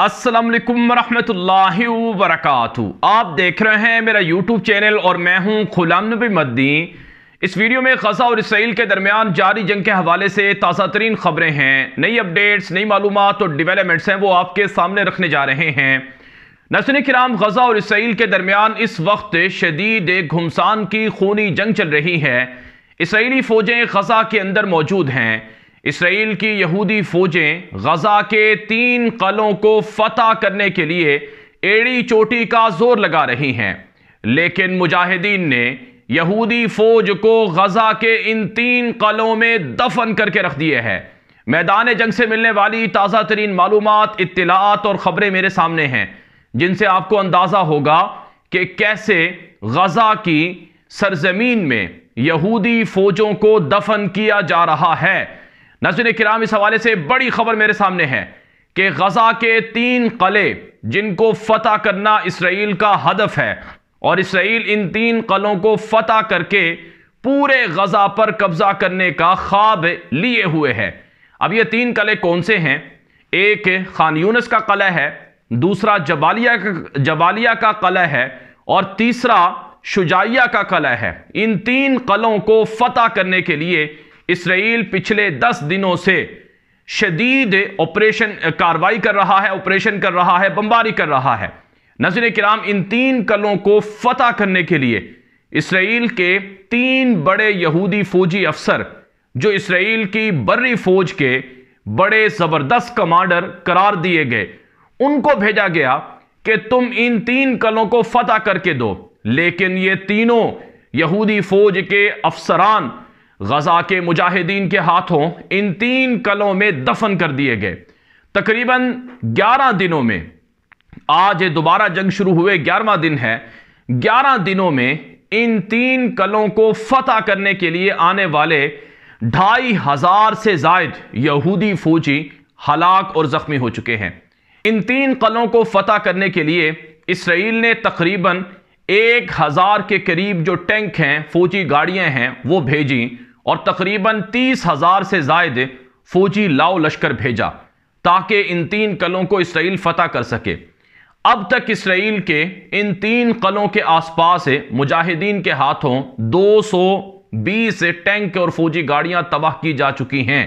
अस्सलाम वालेकुम रहमतुल्लाहि आप देख रहे हैं मेरा यूट्यूब चैनल और मैं हूं खुलाम नबी मद्दी इस वीडियो में गजा और इसराइल के दरमियान जारी जंग के हवाले से ताज़ा तरीन ख़बरें हैं नई अपडेट्स नई मालूम और डिवेलपमेंट्स हैं वो आपके सामने रखने जा रहे हैं नसन कराम गजा और इसराइल के दरमियान इस वक्त शदीद घुमसान की खूनी जंग चल रही है इसराइली फ़ौजें गजा के अंदर मौजूद हैं इसराइल की यहूदी फौजें गजा के तीन कलों को फतह करने के लिए एड़ी चोटी का जोर लगा रही हैं लेकिन मुजाहिदीन ने यहूदी फौज को गजा के इन तीन कलों में दफन करके रख दिए हैं मैदान जंग से मिलने वाली ताज़ा तरीन मालूम इतलात और ख़बरें मेरे सामने हैं जिनसे आपको अंदाज़ा होगा कि कैसे गजा की सरजमीन में यहूदी फौजों को दफन किया जा रहा है नजर कराम इस हवाले से बड़ी खबर मेरे सामने है कि गजा के तीन कले जिनको फतेह करना इसराइल का हदफ है और इसराइल इन तीन कलों को फतेह करके पूरे गजा पर कब्जा करने का ख्वाब लिए हुए है अब ये तीन कले कौन से हैं एक खान यूनस का कला है दूसरा जबालिया का जबालिया का कला है और तीसरा शुजाइया का कला है इन तीन कलों को फतेह करने के लिए इसराइल पिछले दस दिनों से शदीद ऑपरेशन कार्रवाई कर रहा है ऑपरेशन कर रहा है बमबारी कर रहा है नजर कराम इन तीन कलों को फतह करने के लिए इसराइल के तीन बड़े यहूदी फौजी अफसर जो इसराइल की बर्री फौज के बड़े ज़बरदस्त कमांडर करार दिए गए उनको भेजा गया कि तुम इन तीन कलों को फतह करके दो लेकिन ये तीनों यहूदी फौज के अफसरान गजा के मुजाहिदीन के हाथों इन तीन कलों में दफन कर दिए गए तकरीबन 11 दिनों में आज दोबारा जंग शुरू हुए ग्यारहवा दिन है ग्यारह दिनों में इन तीन कलों को फतह करने के लिए आने वाले ढाई हजार से जायद यहूदी फौजी हलाक और जख्मी हो चुके हैं इन तीन कलों को फतह करने के लिए इसराइल ने तकरीबन एक हज़ार के करीब जो टैंक हैं फौजी गाड़ियां हैं वो भेजी और तकरीबन तीस हज़ार से जायद फौजी लाओ लश्कर भेजा ताकि इन तीन कलों को इसराइल फतेह कर सके अब तक इसराइल के इन तीन कलों के आसपास मुजाहिदीन के हाथों 220 टैंक और फौजी गाड़ियां तबाह की जा चुकी हैं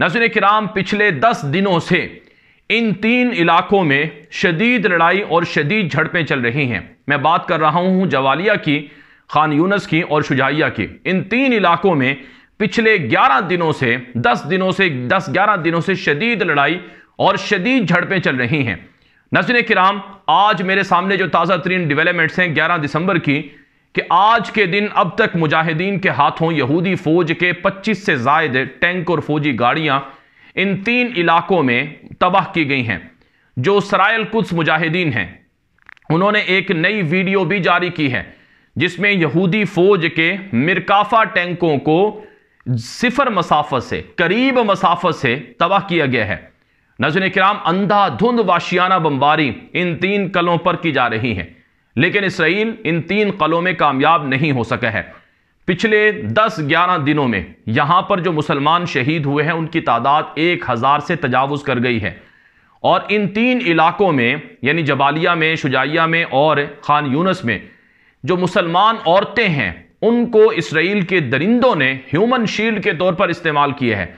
नजर कराम पिछले 10 दिनों से इन तीन इलाकों में शदीद लड़ाई और शदीद झड़पें चल रही हैं मैं बात कर रहा हूं जवालिया की खान यूनस की और शुजाइया की इन तीन इलाकों में पिछले 11 दिनों से 10 दिनों से 10-11 दिनों से शदीद लड़ाई और शदीद झड़पें चल रही हैं नजर कराम आज मेरे सामने जो ताज़ा तरीन डिवेलपमेंट्स हैं ग्यारह दिसंबर की कि आज के दिन अब तक मुजाहिदीन के हाथों यहूदी फौज के 25 से जायद टैंक और फौजी गाड़ियां इन तीन इलाकों में तबाह की गई हैं जो सरायल कुछ मुजाहिदीन हैं उन्होंने एक नई वीडियो भी जारी की है जिसमें यहूदी फौज के मिरकाफा टैंकों को सिफर मसाफत से करीब मसाफत से तबाह किया गया है नजर कराम अंधाधुंध वाशियाना बम्बारी इन तीन कलों पर की जा रही है लेकिन इसराइल इन तीन कलों में कामयाब नहीं हो सका है पिछले 10-11 दिनों में यहाँ पर जो मुसलमान शहीद हुए हैं उनकी तादाद एक हज़ार से तजावज़ कर गई है और इन तीन इलाकों में यानी जबालिया में शुजाइया में और ख़ान यूनस में जो मुसलमान औरतें हैं उनको इसराइल के दरिंदों ने ह्यूमन शील्ड के तौर पर इस्तेमाल किए हैं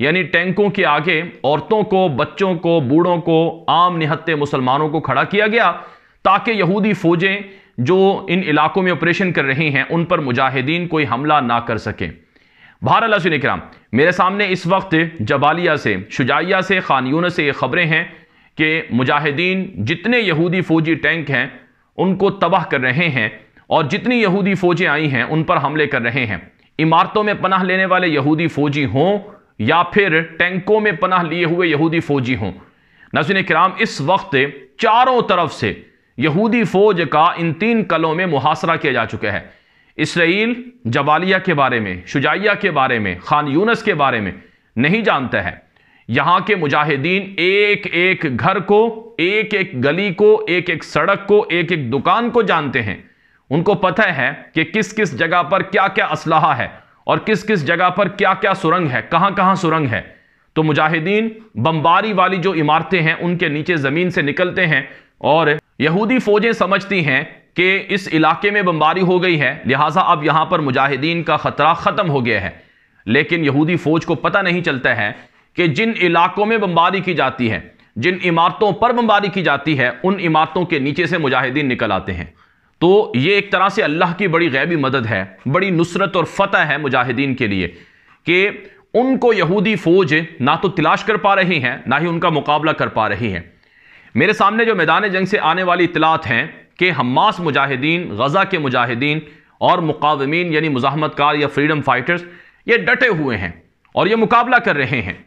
यानी टैंकों के आगे औरतों को बच्चों को बूढ़ों को आम निहत्ते मुसलमानों को खड़ा किया गया ताकि यहूदी फौजें जो इन इलाकों में ऑपरेशन कर रही हैं उन पर मुजाहिदीन कोई हमला ना कर सके भारत सुन कराम मेरे सामने इस वक्त जबालिया से शुजाइया से खानियों से ये खबरें हैं कि मुजाहिदीन जितने यहूदी फौजी टैंक हैं उनको तबाह कर रहे हैं और जितनी यहूदी फौजें आई हैं उन पर हमले कर रहे हैं इमारतों में पनाह लेने वाले यहूदी फौजी हों या फिर टैंकों में पनाह लिए हुए यहूदी फौजी हों नजन कराम इस वक्त चारों तरफ से यहूदी फौज का इन तीन कलों में मुहासरा किया जा चुका है इसराइल जवालिया के बारे में शुजाइया के बारे में खान यूनस के बारे में नहीं जानता है यहाँ के मुजाहिदीन एक एक घर को एक एक गली को एक एक सड़क को एक एक दुकान को जानते हैं उनको पता है कि किस किस जगह पर क्या क्या असलाहा है और किस किस जगह पर क्या क्या सुरंग है कहां कहां सुरंग है तो मुजाहिदीन बमबारी वाली जो इमारतें हैं उनके नीचे ज़मीन से निकलते हैं और यहूदी फौजें समझती हैं कि इस इलाके में बमबारी हो गई है लिहाजा अब यहां पर मुजाहिदीन का ख़तरा ख़त्म हो गया है लेकिन यहूदी फ़ौज को पता नहीं चलता है कि जिन इलाकों में बमबारी की जाती है जिन इमारतों पर बमबारी की जाती है उन इमारतों के नीचे से मुजाहिदीन निकल आते हैं तो ये एक तरह से अल्लाह की बड़ी गैबी मदद है बड़ी नुसरत और फतह है मुजाहिदीन के लिए कि उनको यहूदी फौज ना तो तलाश कर पा रही हैं ना ही उनका मुकाबला कर पा रही हैं मेरे सामने जो मैदान जंग से आने वाली इतलात हैं कि हमास मुजाहिदीन गज़ा के मुजाहिदीन और मुकावमीन यानी मुजाहमतकार या फ्रीडम फाइटर्स ये डटे हुए हैं और ये मुकाबला कर रहे हैं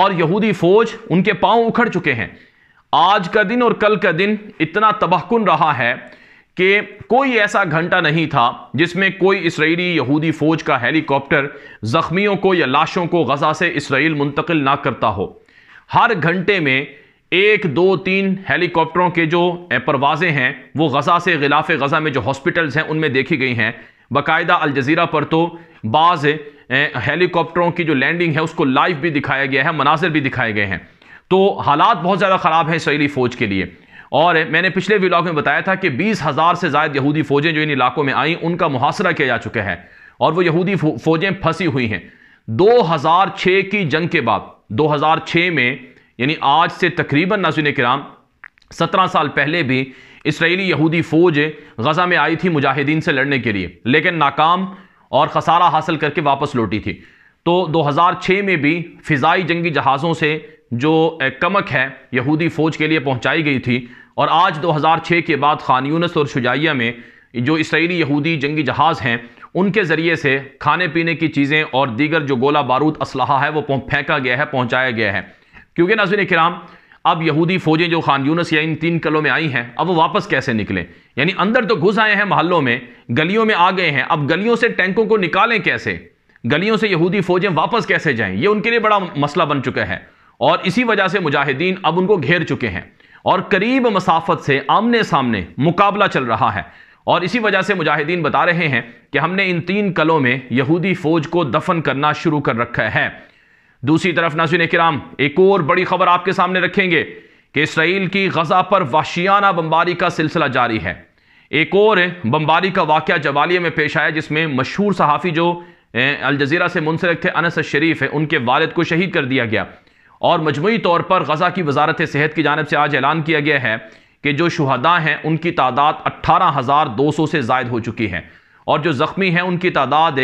और यहूदी फौज उनके पाँव उखड़ चुके हैं आज का दिन और कल का दिन इतना तबाहकुन रहा है कि कोई ऐसा घंटा नहीं था जिसमें कोई इसराइली यहूदी फौज का हेलीकॉप्टर जख्मियों को या लाशों को गजा से इसराइल मुंतकिल ना करता हो हर घंटे में एक दो तीन हेलीकॉप्टरों के जो परवाज़ें हैं वो गजा से गिलाफ गजा में जो हॉस्पिटल्स हैं उनमें देखी गई हैं बाकायदा अलज़ीरा पर तो बाज़ हेलीकॉप्टरों की जो लैंडिंग है उसको लाइव भी दिखाया गया है मनाजिर भी दिखाए गए हैं तो हालात बहुत ज़्यादा ख़राब हैं इसराइली फ़ौज के लिए और मैंने पिछले व्लॉग में बताया था कि बीस हज़ार से ज्यादा यहूदी फ़ौजें जो इन इलाकों में आई उनका मुहासरा किया जा चुका है और वो यहूदी फ़ौजें फंसी हुई हैं 2006 की जंग के बाद 2006 में यानी आज से तकरीबन नाजुन कराम सत्रह साल पहले भी इसराइली यहूदी फ़ौज गज़ा में आई थी मुजाहिदीन से लड़ने के लिए लेकिन नाकाम और खसारा हासिल करके वापस लौटी थी तो 2006 में भी फ़िज़ाई जंगी जहाज़ों से जो कमक है यहूदी फ़ौज के लिए पहुंचाई गई थी और आज 2006 के बाद खान यूनस और शुजाइया में जो इसराइली यहूदी जंगी जहाज़ हैं उनके ज़रिए से खाने पीने की चीज़ें और दीगर जो गोला बारूद असलाहा है वो फेंका गया है पहुँचाया गया है क्योंकि नाजिन कराम अब यहूदी फ़ौजें जो खान यूनस या इन तीन कलों में आई हैं अब वो वापस कैसे निकलें यानी अंदर तो घुस आए हैं महलों में गलियों में आ गए हैं अब गलियों से टैंकों को निकालें कैसे गलियों से यहूदी फ़ौजें वापस कैसे जाएं ये उनके लिए बड़ा मसला बन चुका है और इसी वजह से मुजाहिदीन अब उनको घेर चुके हैं और करीब मसाफत से आमने सामने मुकाबला चल रहा है और इसी वजह से मुजाहिदीन बता रहे हैं कि हमने इन तीन कलों में यहूदी फौज को दफन करना शुरू कर रखा है दूसरी तरफ नाजिन कराम एक और बड़ी खबर आपके सामने रखेंगे कि इसराइल की गजा पर वाशियाना बम्बारी का सिलसिला जारी है एक और बम्बारी का वाक़ जवालिया में पेश आया जिसमें मशहूर सहाफ़ी जो अलजीरा से मुंसलिक थे अनस शरीफ है उनके वालद को शहीद कर दिया गया और मजमू तौर पर गजा की वजारत सेहत की जानब से आज ऐलान किया गया है कि जो शहदा हैं उनकी तादाद अट्ठारह हज़ार दो सौ से जायद हो चुकी है और जो ज़ख्मी हैं उनकी तादाद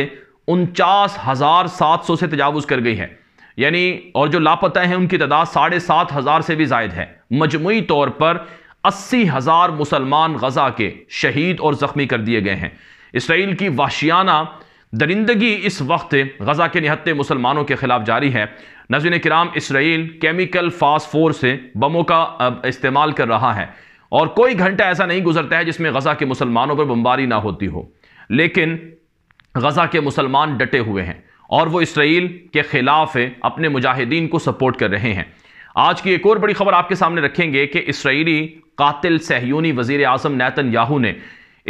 उनचास हज़ार सात सौ से तजावज़ कर गई है यानी और जो लापता हैं उनकी तादाद साढ़े सात हज़ार से भी जायद है मजमू तौर पर अस्सी हज़ार मुसलमान गजा के शहीद और ज़ख्मी कर दिए गए हैं इसराइल की वाशियाना दरिंदगी इस वक्त गजा के निहत्ते मुसलमानों के खिलाफ जारी है नजर कराम इसराइल केमिकल फोर से बमों का इस्तेमाल कर रहा है और कोई घंटा ऐसा नहीं गुजरता है जिसमें गजा के मुसलमानों पर बमबारी ना होती हो लेकिन गजा के मुसलमान डटे हुए हैं और वो इसराइल के ख़िलाफ़ अपने मुजाहिदीन को सपोर्ट कर रहे हैं आज की एक और बड़ी खबर आपके सामने रखेंगे कि इसराइली कातिल सहयूनी वजीर अजम नैतन याहू ने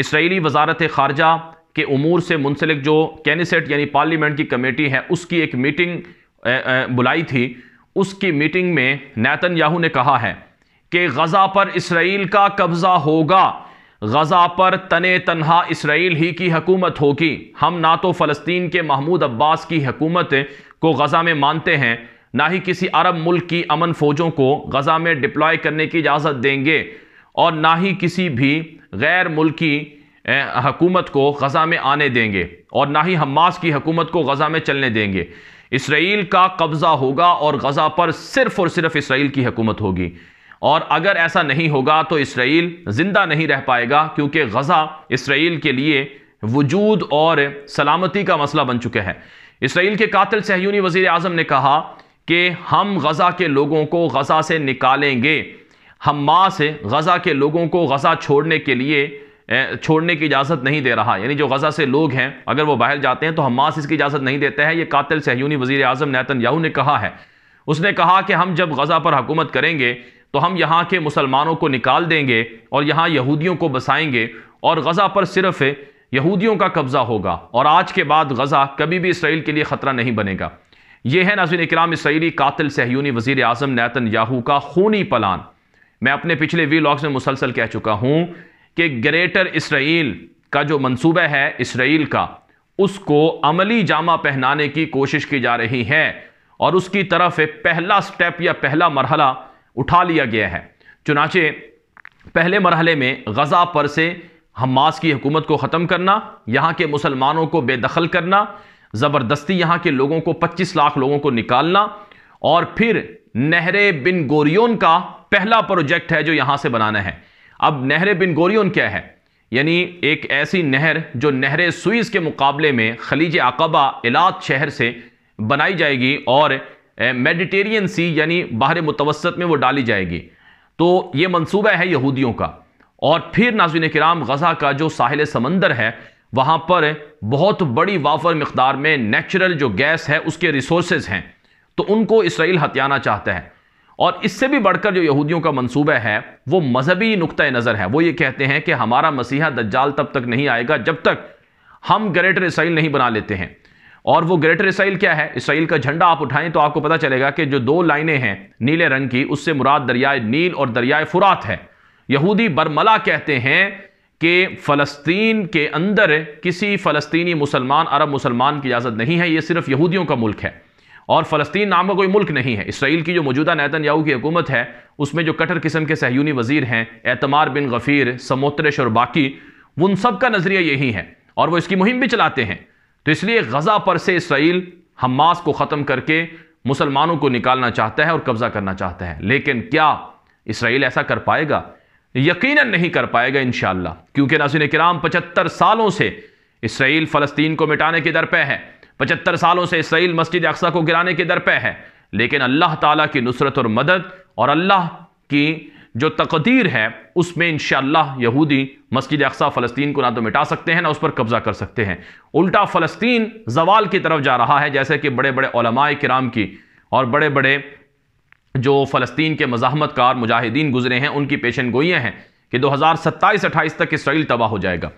इसराइली वजारत खारजा के अमूर से मुंसलिक जो कैनीसेट यानी पार्लियामेंट की कमेटी है उसकी एक मीटिंग बुलाई थी उसकी मीटिंग में नैतन याहू ने कहा है कि गज़ा पर इसराइल का कब्ज़ा होगा गज़ा पर तने तनहा इसराइल ही की हकूमत होगी हम ना तो फ़लस्तीन के महमूद अब्बास की हकूमत को गज़ा में मानते हैं ना ही किसी अरब मुल्क की अमन फ़ौजों को गज़ा में डिप्लॉय करने की इजाज़त देंगे और ना ही किसी भी गैर मुल्की हकूमत को गज़ा में आने देंगे और ना ही हमास की हकूमत को गज़ा में चलने देंगे इसराइल का कब्ज़ा होगा और गज़ा पर सिर्फ़ और सिर्फ इसराइल की हकूमत होगी और अगर ऐसा नहीं होगा तो इसराइल ज़िंदा नहीं रह पाएगा क्योंकि गज़ा इसराइल के लिए वजूद और सलामती का मसला बन चुका है इसराइल के कातिल सहयूनी वजीर अजम ने कहा कि हम गज़ा के लोगों को गज़ा से निकालेंगे हम मास से गज़ा के लोगों को गज़ा छोड़ने के लिए छोड़ने की इजाज़त नहीं दे रहा यानी जो गजा से लोग हैं अगर वो बाहर जाते हैं तो हमास इसकी इजाज़त नहीं देते हैं ये कातिल सहयूनी वजी अजम नैतन याहू ने कहा है उसने कहा कि हम जब गजा पर हुकूमत करेंगे तो हम यहाँ के मुसलमानों को निकाल देंगे और यहाँ यहूदियों को बसाएंगे और गजा पर सिर्फ यहूदियों का कब्ज़ा होगा और आज के बाद गजा कभी भी इसराइल के लिए ख़तरा नहीं बनेगा यह है नाजिन इक्राम इसराइली कातिल सहयूनी वजीर आजम नैतन याहू का खूनी पलान मैं अपने पिछले वी लॉग्स में मुसलसल कह चुका हूँ कि ग्रेटर इसराइल का जो मंसूबा है इसराइल का उसको अमली जामा पहनाने की कोशिश की जा रही है और उसकी तरफ एक पहला स्टेप या पहला मरहला उठा लिया गया है चुनाचे पहले मरहले में गज़ा पर से हमास की हुकूमत को ख़त्म करना यहाँ के मुसलमानों को बेदखल करना ज़बरदस्ती यहाँ के लोगों को 25 लाख लोगों को निकालना और फिर नहरे बिन गोरियोन का पहला प्रोजेक्ट है जो यहाँ से बनाना है अब नहर बिन गोरियन क्या है यानी एक ऐसी नहर जो नहर सुइस के मुकाबले में खलीज अकबा इलात शहर से बनाई जाएगी और मेडिटेरियन सी यानी बाहर मुतवसत में वो डाली जाएगी तो ये मनसूबा है यहूदियों का और फिर नाजिन कराम गज़ा का जो साहिल समंदर है वहाँ पर बहुत बड़ी वाफर मकदार में नेचुरल जो गैस है उसके रिसोर्स हैं तो उनको इसराइल हत्याना चाहता है और इससे भी बढ़कर जो यहूदियों का मनसूबा है वो मजहबी नुकतः नज़र है वो ये कहते हैं कि हमारा मसीहा दज्जाल तब तक नहीं आएगा जब तक हम ग्रेटर इसराइल नहीं बना लेते हैं और वो ग्रेटर इसराइल क्या है इसराइल का झंडा आप उठाएं तो आपको पता चलेगा कि जो दो लाइनें हैं नीले रंग की उससे मुराद दरियाए नील और दरियाए फुरात है यहूदी बरमला कहते हैं कि फ़लस्तीन के अंदर किसी फ़लस्तीनी मुसलमान अरब मुसलमान की इजाज़त नहीं है ये सिर्फ यहूदियों का मुल्क है और फ़लस्तीन नाम का कोई मुल्क नहीं है इसराइल की जो मौजूदा नैतन याहू की हुकूमत है उसमें जो कटर किस्म के सहयूनी वजीर हैं एतमार बिन गफ़ीर समोत्रश और बाकी उन सब का नज़रिया यही है और वो इसकी मुहिम भी चलाते हैं तो इसलिए गज़ा पर से इसराइल हमास को ख़त्म करके मुसलमानों को निकालना चाहता है और कब्ज़ा करना चाहता है लेकिन क्या इसराइल ऐसा कर पाएगा यकीन नहीं कर पाएगा इन क्योंकि नाजिन कराम पचहत्तर सालों से इसराइल फ़लस्तीन को मिटाने की दर पर है पचहत्तर सालों से इसराइल मस्जिद अक्सा को गिराने के दर पे है लेकिन अल्लाह ताला की नुसरत और मदद और अल्लाह की जो तकदीर है उसमें इन यहूदी मस्जिद अक्सा फ़लस्तीन को ना तो मिटा सकते हैं ना उस पर कब्ज़ा कर सकते हैं उल्टा फ़लस्तीन जवाल की तरफ जा रहा है जैसे कि बड़े बड़े ओलमाए कराम की और बड़े बड़े जो फ़लस्तीन के मज़ाहमत कार मुजाहिदीन गुजरे हैं उनकी पेशन गोइयाँ हैं कि दो हज़ार सत्ताईस अट्ठाईस तक इसराइल तबाह हो जाएगा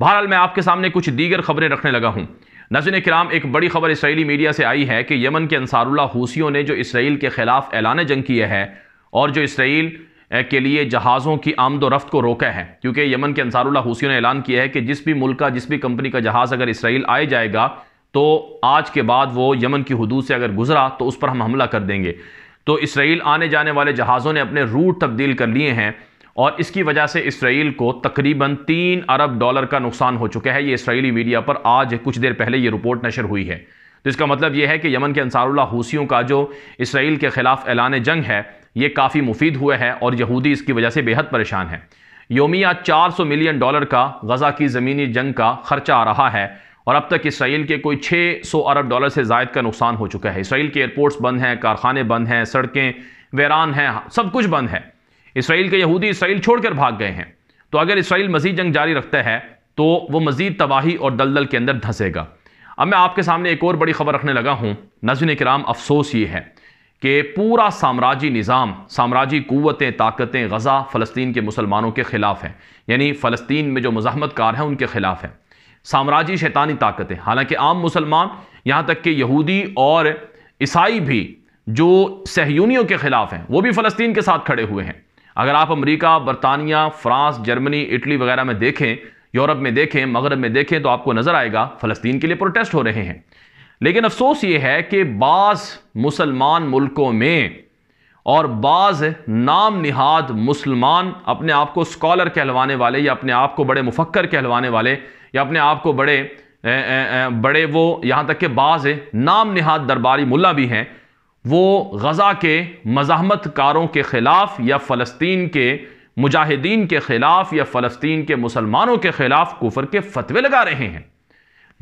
बहरहाल मैं आपके सामने कुछ दीगर खबरें रखने लगा हूँ नजर कराम एक बड़ी खबर इसराइली मीडिया से आई है कि यमन के अंसारुल्ला हूसियों ने जो इसराइल के ख़िलाफ़ ऐलान जंग किए हैं और जो इसराइल के लिए जहाज़ों की आमदोरफ्त को रोका है क्योंकि यमन के अंसारुल्ला हूसियों ने ऐलान किया है कि जिस भी मुल्क का जिस भी कंपनी का जहाज़ अगर इसराइल आए जाएगा तो आज के बाद वो यमन की हदूद से अगर गुजरा तो उस पर हम हमला कर देंगे तो इसराइल आने जाने वाले जहाज़ों ने अपने रूट तब्दील कर लिए हैं और इसकी वजह से इसराइल को तकरीबन तीन अरब डॉलर का नुकसान हो चुका है ये इसराइली मीडिया पर आज कुछ देर पहले ये रिपोर्ट नशर हुई है तो इसका मतलब यह है कि यमन के अंसारुल्ला हूसियों का जो इसराइल के ख़िलाफ़ ऐलान जंग है ये काफ़ी मुफीद हुए हैं और यहूदी इसकी वजह से बेहद परेशान है योमिया 400 मिलियन डॉलर का गजा की ज़मीनी जंग का खर्चा आ रहा है और अब तक इसराइल के कोई 600 अरब डॉलर से जायद का नुकसान हो चुका है इसराइल के एयरपोर्ट्स बंद हैं कारखाने बंद हैं सड़कें वैरान हैं सब कुछ बंद है इसराइल के यहूदी इसराइल छोड़कर भाग गए हैं तो अगर इसराइल मजीद जंग जारी रखता है तो वो मजीद तबाही और दलदल के अंदर धंसेगा अब मैं आपके सामने एक और बड़ी खबर रखने लगा हूँ नजन कराम अफसोस ये है कि पूरा साम्राज्य निज़ाम साम्राज्य क़वतें ताकतें गज़ा फ़लस्तीन के मुसलमानों के ख़िलाफ़ हैं यानी फ़लस्तीन में जो मजामत कार हैं उनके ख़िलाफ़ हैं साम्राज्य शैतानी ताकतें हालांकि आम मुसलमान यहाँ तक कि यहूदी और ईसाई भी जो सहयूनियों के ख़िलाफ़ हैं वो भी फ़लस्तीन के साथ खड़े हुए हैं अगर आप अमेरिका बरतानिया फ्रांस जर्मनी इटली वगैरह में देखें यूरोप में देखें मगरब में देखें तो आपको नज़र आएगा फ़लस्तीन के लिए प्रोटेस्ट हो रहे हैं लेकिन अफसोस ये है कि बाज़ मुसलमान मुल्कों में और बाज़ नाम निहाद मुसलमान अपने आप को स्कॉलर कहलवाने वाले या अपने आप को बड़े मुफक्र कहलवाने वाले या अपने आप को बड़े ए, ए, ए, बड़े वो यहाँ तक के बाज़ नाम निहाद दरबारी मुल्ला भी हैं वो गज़ा के मजामत कारों के ख़िलाफ़ या फ़लस्तीन के मुजाहिदीन के ख़िलाफ़ या फ़लस्तीन के मुसलमानों के ख़िलाफ़ कुफर के फतवे लगा रहे हैं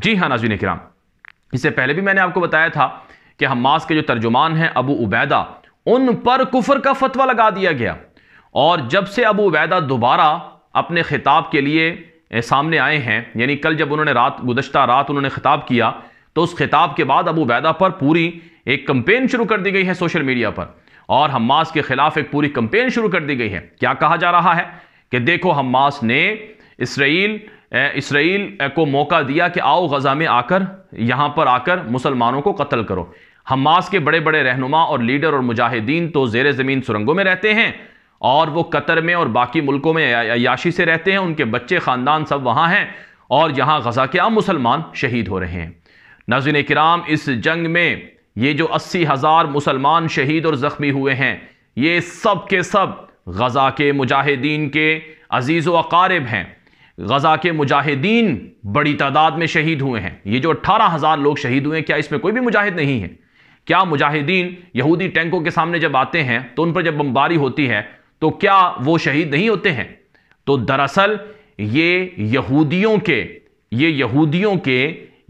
जी हाँ नाजीन कराम इससे पहले भी मैंने आपको बताया था कि हमास के जो तर्जुमान हैं अबू उबैदा उन पर कुफर का फतवा लगा दिया गया और जब से अबू उबैदा दोबारा अपने खिताब के लिए सामने आए हैं यानी कल जब उन्होंने रात गुजशत रात उन्होंने खिताब किया तो उस खिताब के बाद अबू उबैदा पर पूरी एक कंपेन शुरू कर दी गई है सोशल मीडिया पर और हमास के खिलाफ एक पूरी कंपेन शुरू कर दी गई है क्या कहा जा रहा है कि देखो हमास ने इसराइल इसराइल को मौका दिया कि आओ गजा में आकर यहाँ पर आकर मुसलमानों को कत्ल करो हमास के बड़े बड़े रहनुमा और लीडर और मुजाहिदीन तो जेर ज़मीन सुरंगों में रहते हैं और वो कतर में और बाकी मुल्कों में याशी से रहते हैं उनके बच्चे ख़ानदान सब वहाँ हैं और यहाँ गजा के आम मुसलमान शहीद हो रहे हैं नाजिन कराम इस जंग में ये जो अस्सी हज़ार मुसलमान शहीद और ज़ख्मी हुए हैं ये सब के सब गज़ा के मुजाहिदीन के अजीज़ अकारब हैं गज़ा के मुजाहिदीन बड़ी तादाद में शहीद हुए हैं ये जो अट्ठारह हज़ार लोग शहीद हुए हैं क्या इसमें कोई भी मुजाहिद नहीं है क्या मुजाहिदीन यहूदी टैंकों के सामने जब आते हैं तो उन पर जब बमबारी होती है तो क्या वो शहीद नहीं होते हैं तो दरअसल ये यहूदियों के ये यहूदियों के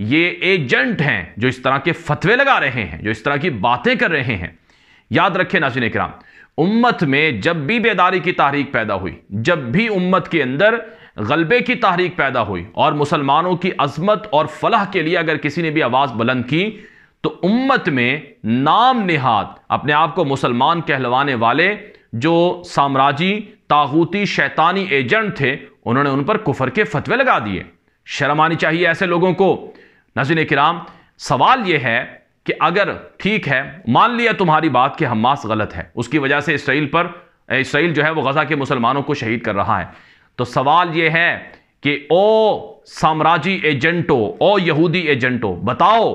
ये एजेंट हैं जो इस तरह के फतवे लगा रहे हैं जो इस तरह की बातें कर रहे हैं याद रखें नाजिन कराम उम्मत में जब भी बेदारी की तहरीक पैदा हुई जब भी उम्मत के अंदर गलबे की तहरीक पैदा हुई और मुसलमानों की अजमत और फलाह के लिए अगर किसी ने भी आवाज़ बुलंद की तो उम्मत में नाम निहाद अपने आप को मुसलमान कहलवाने वाले जो साम्राजी तागूती शैतानी एजेंट थे उन्होंने उन पर कुफर के फतवे लगा दिए शर्म आनी चाहिए ऐसे लोगों को नजीन कराम सवाल यह है कि अगर ठीक है मान लिया तुम्हारी बात कि हमास गलत है उसकी वजह से इसराइल पर इसराइल जो है वो गज़ा के मुसलमानों को शहीद कर रहा है तो सवाल यह है कि ओ साम्राजी एजेंटो ओ यहूदी एजेंटो बताओ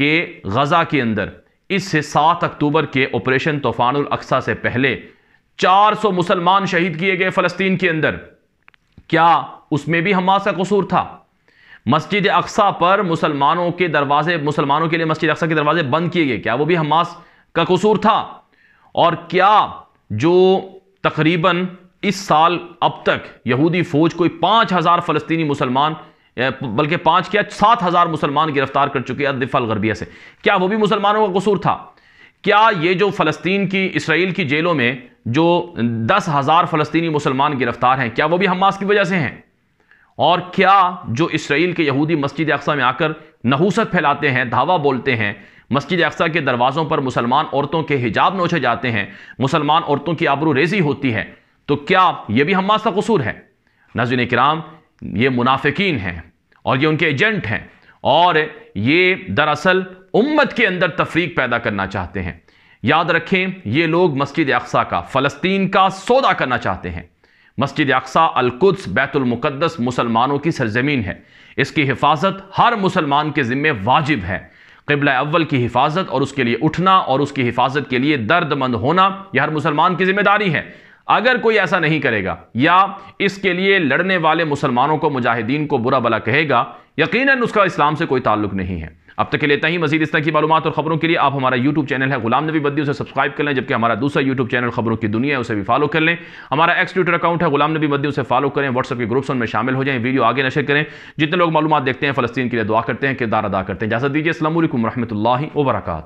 कि गज़ा के अंदर इससे सात अक्टूबर के ऑपरेशन तूफान अक्सा से पहले 400 मुसलमान शहीद किए गए फ़लस्तीन के अंदर क्या उसमें भी हमास का कसूर था मस्जिद अक्सा पर मुसलमानों के दरवाजे मुसलमानों के लिए मस्जिद अक्सा के दरवाजे बंद किए गए क्या वो भी हमास का कसूर था और क्या जो तकरीबन इस साल अब तक यहूदी फौज कोई पाँच हज़ार फ़लस्तनी मुसलमान बल्कि पांच क्या सात हज़ार मुसलमान गिरफ्तार कर चुके हैं दिफल गरबिया से क्या वो भी मुसलमानों का कसूर था क्या ये जो फ़लस्तीन की इसराइल की जेलों में जो दस हज़ार फलस्तीनी मुसलमान गिरफ्तार हैं क्या वो भी हमास की वजह से हैं और क्या जो इसराइल के यहूदी मस्जिद अक्सा में आकर नहूसत फैलाते हैं धावा बोलते हैं मस्जिद अक्सा के दरवाज़ों पर मुसलमान औरतों के हिजाब नोचे जाते हैं मुसलमान औरतों की आबरू रेजी होती है तो क्या यह भी हमास का कसूर है नजर कराम ये मुनाफिकीन हैं और ये उनके एजेंट हैं और ये दरअसल उम्मत के अंदर तफरीक पैदा करना चाहते हैं याद रखें ये लोग मस्जिद अक्सा का फ़लस्तीन का सौदा करना चाहते हैं मस्जिद अक्सा अलकुद्स बैतुलमुक़दस मुसलमानों की सरजमीन है इसकी हिफाजत हर मुसलमान के ज़िम्मे वाजिब है कबला अव्वल की हिफाजत और उसके लिए उठना और उसकी हिफाजत के लिए दर्दमंद होना यह हर मुसलमान की जिम्मेदारी है अगर कोई ऐसा नहीं करेगा या इसके लिए लड़ने वाले मुसलमानों को मुजाहिदीन को बुरा भला कहेगा यकीनन उसका इस्लाम से कोई ताल्लुक नहीं है अब तक के लिए इतना ही मजीद इस तरह की मालूम और खबरों के लिए आप हमारा यूट्यूब चैनल है गुलाम नबी बद्दी उसे सब्सक्राइब कर लें जबकि हमारा दूसरा यूट्यूब चैनल खबरों की दुनिया है उसे भी फॉलो कर लें हमारा एक्स ट्विटर अकाउंट है गुलाम नबी बद्दी उसे फॉलो करें व्हाट्सअप के ग्रुप्स उनमें शामिल हो जाएं वीडियो आगे नशर करें जितने लोग मालूम देखते हैं फलस्तीन के लिए दुआ करते हैं किरदार अदा करते हैं इजाजत दीजिए असल वरहमल वर्का